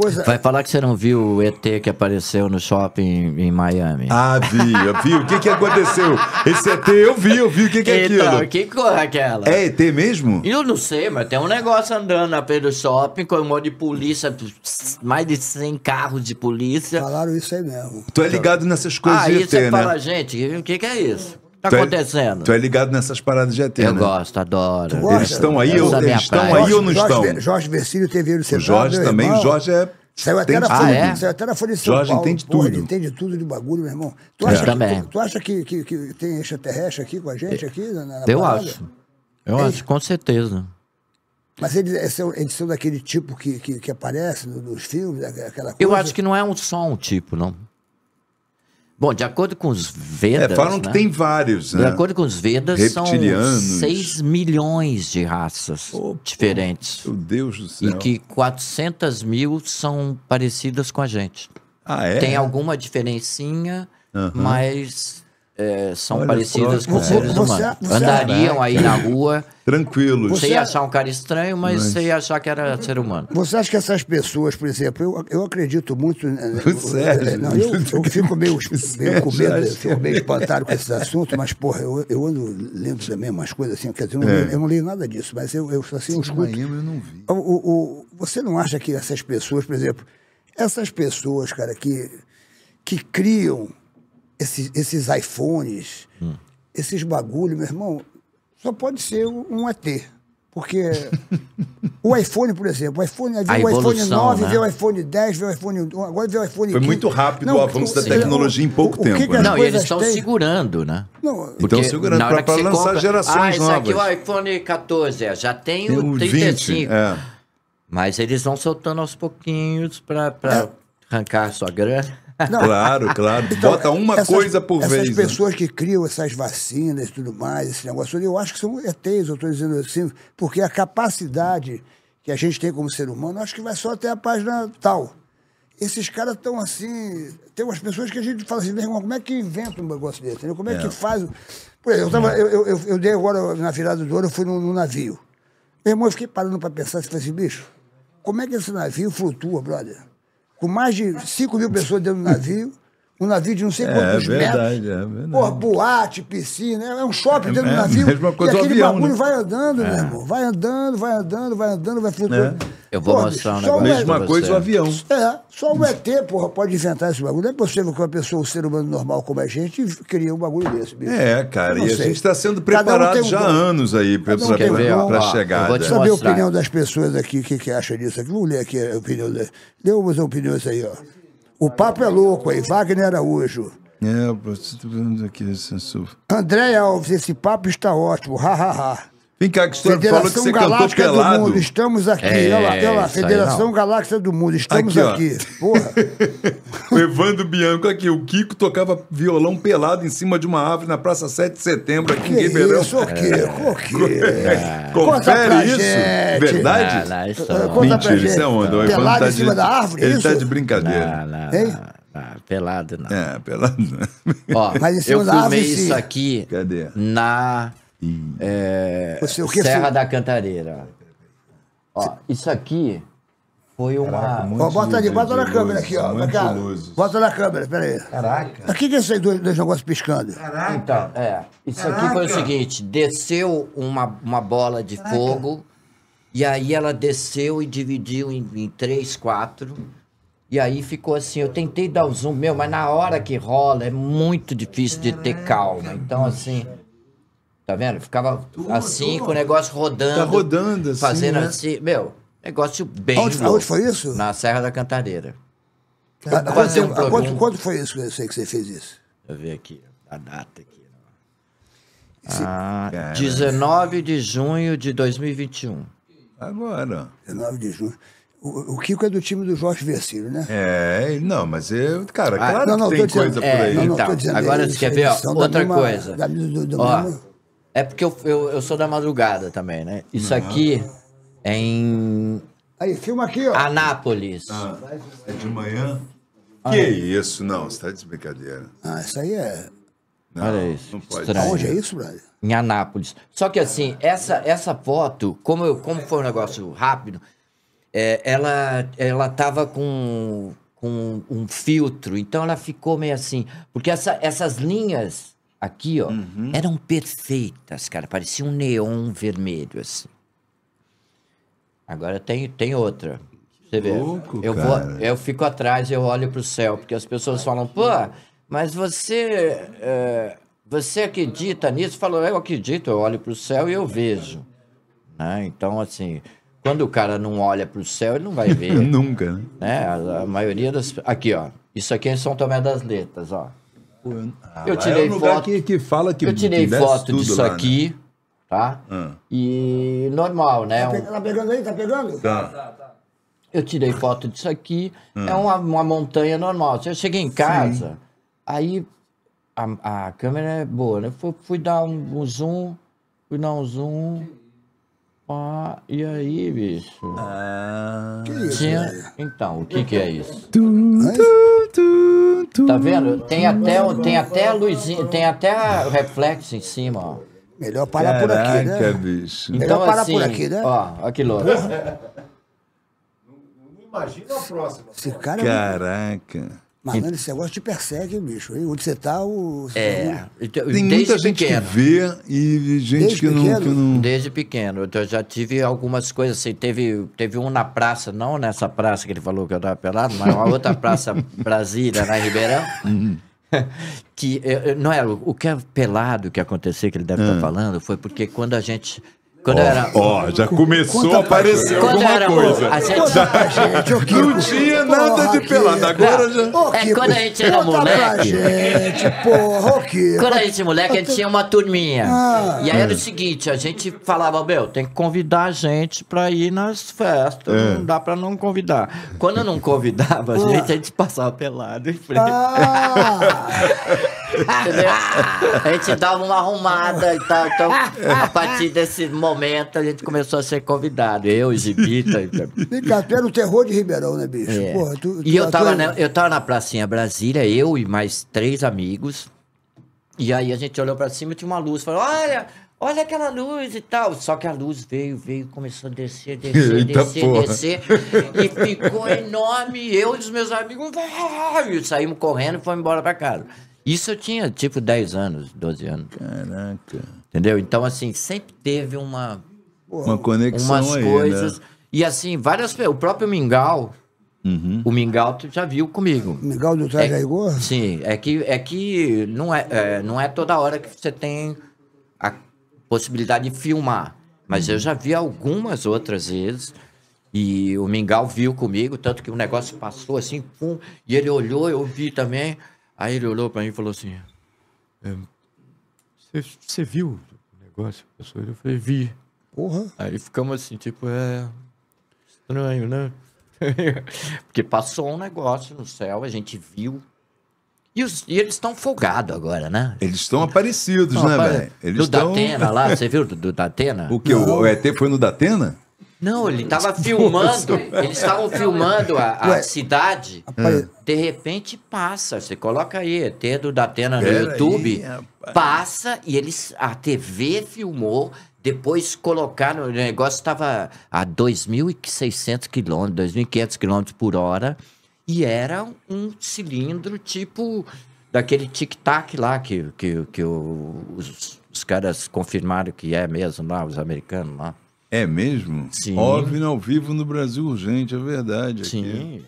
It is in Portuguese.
coisa. Vai falar que você não viu o ET que apareceu no shopping em Miami. Ah, vi, eu vi. O que, que aconteceu? Esse ET eu vi, eu vi. O que, que é então, aquilo? Que corra aquela? É ET mesmo? Eu não sei, mas tem um negócio andando na frente do shopping com um monte de polícia, mais de 100 carros de polícia. Falaram isso aí mesmo. Tu é ligado nessas coisas ah, de ET, né? Aí você fala, gente, o que, que é isso? tá tu é- acontecendo? É, tu é ligado nessas paradas de ET, Eu né? gosto, adoro. Tu eles estão aí, ou eles estão aí ou não estão? Jorge, Jorge teve ele O Jorge também, irmão. o Jorge é... Saiu até, na folha, ah, é? saiu até na Folha de São Jorge Paulo. entende pô, tudo. Ele entende tudo de bagulho, meu irmão. Tu acha, que, tu, tu, acha que, que, que, tem extraterrestre aqui com a gente? Aqui, na, na eu parada? acho. É eu é. acho, com certeza. Mas eles, são eles são daquele tipo que, que, que aparece nos filmes, aquela coisa? Eu acho que não é um só um tipo, não. Bom, de acordo com os é, Vedas. É, falam né? que tem vários, né? De acordo com os Vedas, são 6 milhões de raças oh, diferentes. Meu Deus do céu. E que 400 mil são parecidas com a gente. Ah, é? Tem alguma diferencinha, uhum. mas é, são Olha parecidas com você, seres humanos. É- é você, você Andariam é. aí na rua. Tranquilo. Você ia achar um cara estranho, mas, mas, você ia achar que era ser humano. Você acha que essas pessoas, por exemplo, eu, eu acredito muito. Né, sério? não, eu, eu, fico meio, meio com medo, fico meio espantado com esses assuntos, mas, porra, eu, eu ando lendo também umas coisas assim, quer dizer, eu, não, é. eu não leio nada disso, mas eu, eu assim, eu escuto. Eu não vi. O, o, o, você não acha que essas pessoas, por exemplo, essas pessoas, cara, que, que criam esses, esses iPhones, hum. esses bagulho, meu irmão, só pode ser um ET. Porque o iPhone, por exemplo, o iPhone, veio o iPhone 9, né? veio o iPhone 10, veio o iPhone 1, agora veio o iPhone 15. Foi muito rápido não, o avanço da tecnologia em pouco o, tempo. O que que né? Não, e eles estão segurando, né? estão segurando para lançar compra, gerações ah, novas. Ah, aqui o iPhone 14, já tem, tem o 35. 20, é. Mas eles vão soltando aos pouquinhos para é. arrancar sua grana. Não. Claro, claro. Então, Bota uma essas, coisa por essas vez. Essas né? pessoas né? que criam essas vacinas e tudo mais, esse negócio, eu acho que são ETs, eu estou dizendo assim, porque a capacidade que a gente tem como ser humano, acho que vai só até a página tal. Esses caras estão assim. Tem umas pessoas que a gente fala assim, como é que inventa um negócio desse? Entendeu? Como é, é, que faz. Por exemplo, eu, tava, eu, eu, eu, dei agora, na virada do ano, eu fui num, num navio. Meu irmão, eu fiquei parando para pensar, se assim, bicho, como é que esse navio flutua, brother? com mais de 5 mil pessoas dentro do navio, um navio de não sei é quantos é, verdade, metros. É verdade. Porra, boate, piscina, é um shopping é, dentro do navio. É mesma coisa e aquele avião, bagulho né? vai andando, meu né, é. irmão. Vai andando, vai andando, vai andando, vai flutuando. É. Eu vou porra, mostrar um negócio. Mesma coisa o avião. É, só o ET, porra, pode inventar esse bagulho. Não é possível que uma pessoa, um ser humano normal como a gente, crie um bagulho desse, bicho. É, cara, e sei. a gente está sendo preparado um já há anos aí para um a chegada. Eu vou te né? saber a opinião das pessoas aqui, o que, que acha disso aqui. Vamos ler aqui a opinião delas. Deu umas opiniões aí, ó. O papo é louco aí, Wagner Araújo. É, eu estou aqui esse André Alves, esse papo está ótimo, ha, ha, ha. Vem cá, que você Federação falou que você Galáctica cantou pelado. Federação do Mundo, estamos aqui. É, olha lá, olha lá. Federação aí, Galáctica do Mundo, estamos aqui. aqui. Porra. o Evandro Bianco aqui, o Kiko tocava violão pelado em cima de uma árvore na Praça 7 de Setembro, aqui que em Ribeirão. Isso, o Kiko, o Kiko. É. é. é. Confere isso? Gente. Verdade? Não, não, isso Mentira, isso é onda. Pelado Evandro tá em cima de, da árvore, Ele isso? tá de brincadeira. Não, não, não. Ah, pelado não. É, pelado não. Ó, Mas em cima eu filmei isso aqui Cadê? na é, Serra da Cantareira. Ó, isso aqui foi uma. Caraca, ó, bota ali, bota na câmera aqui, ó. Cá, bota na câmera, peraí. Caraca. Aqui que é esses dois, dois negócios piscando. Caraca. Então, é. Isso Caraca. aqui foi o seguinte: desceu uma, uma bola de Caraca. fogo, e aí ela desceu e dividiu em, em três, quatro. E aí ficou assim, eu tentei dar o zoom meu, mas na hora que rola é muito difícil de ter calma. Então, assim, Tá vendo? Ficava tudo, assim, tudo. com o negócio rodando. Tá rodando, assim. Fazendo né? assim. Meu, negócio bem. Onde, onde foi isso? Na Serra da Cantareira. Ah, Fazer um programa. quando foi isso que, que você fez isso? Deixa eu ver aqui, a data aqui. Né? Esse... Ah, cara. 19 de junho de 2021. Agora. 19 de junho. O, o Kiko é do time do Jorge Versilho, né? É, não, mas eu, cara, ah, claro não, não, que tem dizendo, coisa é, por aí. Não, não, então, agora você quer ver ó, outra mesma, coisa. Da, do, do ó, mesmo... É porque eu, eu, eu sou da madrugada também, né? Isso Não. aqui é em. Aí, filma aqui, ó. Anápolis. Ah, é de manhã? Ah. Que é. isso? Não, você tá de brincadeira. Ah, isso aí é. Não, Olha isso. Não pode estranho. Onde é isso, brasil. Em Anápolis. Só que assim, essa, essa foto, como, eu, como foi um negócio rápido, é, ela, ela tava com, com um filtro, então ela ficou meio assim. Porque essa, essas linhas aqui, ó, uhum. eram perfeitas, cara. Parecia um neon vermelho, assim. Agora tem, tem outra. Você vê, Louco, eu, vou, eu fico atrás, eu olho pro céu, porque as pessoas falam, pô, mas você, é, você acredita nisso? Falou, eu acredito, eu olho pro céu e eu vejo. Né? Então, assim, quando o cara não olha pro céu, ele não vai ver. Nunca, né? né? A, a maioria das. Aqui, ó. Isso aqui é São Tomé das Letras, ó. Ah, eu tirei é um foto. Que, que, fala que eu tirei foto disso lá, né? aqui, né? tá? Ah. E normal, né? Tá, tá pegando aí? Tá pegando? Tá. tá. Eu tirei foto disso aqui. Ah. É uma, uma montanha normal. Eu cheguei em casa, Sim. aí a, a, câmera é boa, né? Fui, fui dar um, um, zoom, fui dar um zoom. Pá, e aí, bicho? Ah, que isso, Tinha... Então, o que, que é isso? Tum, tum, tum. Tá vendo? Tem até, é tem até luzinha, tem até reflexo em cima, ó. Melhor parar por aqui, né? Caraca, Bicho. Melhor então, parar assim, por aqui, né? Ó, aqui louco. Não, imagina a próxima. Esse cara é Caraca. Malandro, esse negócio te persegue, bicho. Hein? Onde você tá, o... É. Então, Tem Desde muita gente pequeno. que vê e gente Desde que, não, que não... Desde pequeno. Então, eu já tive algumas coisas assim. Teve, teve um na praça, não nessa praça que ele falou que eu tava pelado, mas uma outra praça Brasília, na Ribeirão. Uhum. que não é o que é pelado que aconteceu que ele deve estar tá ah. falando foi porque quando a gente quando ó, era. Ó, já começou a aparecer quando alguma coisa. A gente... gente não tinha nada de pelado. Agora já. é quando a gente era moleque. gente, porra, Quando a gente moleque, a gente tinha uma turminha. Ah. E aí era o é. seguinte: a gente falava, meu, tem que convidar a gente pra ir nas festas. É. Não dá pra não convidar. Quando eu não convidava a ah. gente, a gente passava pelado em frente. Ah. Entendeu? A gente dava uma arrumada e tal. Então, a partir desse momento, a gente começou a ser convidado. Eu, Zibita, Vem cá, tu era o terror de Ribeirão, né, bicho? É. Porra, tu, tu e eu tava, na, eu tava na Pracinha Brasília, eu e mais três amigos. E aí a gente olhou pra cima e tinha uma luz. Falou, olha, olha aquela luz e tal. Só que a luz veio, veio, começou a descer, descer, Eita descer, porra. descer. E ficou enorme. Eu e os meus amigos ah! e saímos correndo e fomos embora pra casa. Isso eu tinha tipo 10 anos, 12 anos. Caraca. Entendeu? Então, assim, sempre teve uma. Uma conexão. Umas aí, né? coisas. Né? E assim, várias. O próprio Mingau. Uhum. O Mingau tu já viu comigo. mingau do Traje é, Sim, é que, é que não, é, é, não é toda hora que você tem a possibilidade de filmar. Mas eu já vi algumas outras vezes. E o Mingau viu comigo, tanto que o negócio passou assim, pum, e ele olhou, eu vi também. Aí ele olhou para mim e falou assim: é, Você viu o negócio? Eu falei: Vi. Porra. Aí ficamos assim, tipo, é. Estranho, né? Porque passou um negócio no céu, a gente viu. E, os, e eles estão folgados agora, né? Eles estão aparecidos, tão né, velho? Do tão... Datena lá, você viu do, do Datena? O que? O, o ET foi no Datena? Não, ele tava filmando, eles estavam é. filmando a, a cidade. Rapaz. É. De repente passa, você coloca aí, ET da Atena no YouTube, aí, passa e eles a TV filmou, depois colocaram, o negócio estava a 2.600 quilômetros, 2.500 quilômetros por hora e era um cilindro tipo daquele tic-tac lá que, que, que os, os caras confirmaram que é mesmo lá, os americanos lá. É mesmo? Sim. OVNI ao vivo no Brasil Urgente, é verdade. Aqui. Sim.